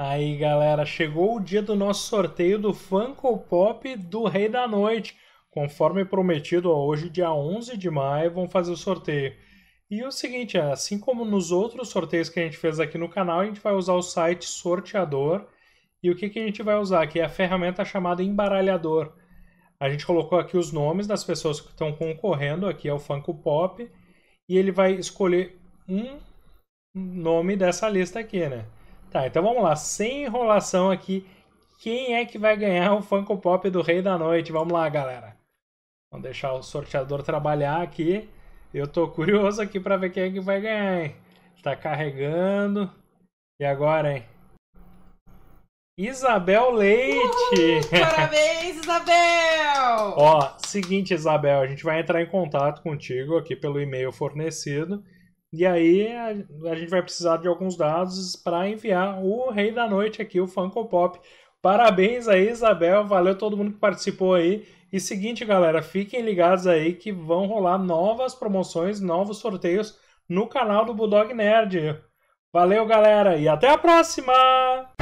Aí, galera, chegou o dia do nosso sorteio do Funko Pop do Rei da Noite. Conforme prometido, hoje, dia 11 de maio, Vamos fazer o sorteio. E é o seguinte, é, assim como nos outros sorteios que a gente fez aqui no canal, a gente vai usar o site sorteador. E o que, que a gente vai usar aqui? É a ferramenta chamada embaralhador. A gente colocou aqui os nomes das pessoas que estão concorrendo aqui ao é Funko Pop. E ele vai escolher um nome dessa lista aqui, né? Tá, então vamos lá, sem enrolação aqui. Quem é que vai ganhar o Funko Pop do Rei da Noite? Vamos lá, galera. Vamos deixar o sorteador trabalhar aqui. Eu tô curioso aqui para ver quem é que vai ganhar, hein? Tá carregando. E agora, hein? Isabel Leite! Uhul, parabéns, Isabel! Ó, seguinte, Isabel, a gente vai entrar em contato contigo aqui pelo e-mail fornecido e aí a, a gente vai precisar de alguns dados para enviar o Rei da Noite aqui, o Funko Pop. Parabéns aí, Isabel. Valeu todo mundo que participou aí. E seguinte, galera, fiquem ligados aí que vão rolar novas promoções, novos sorteios no canal do Bulldog Nerd. Valeu, galera, e até a próxima!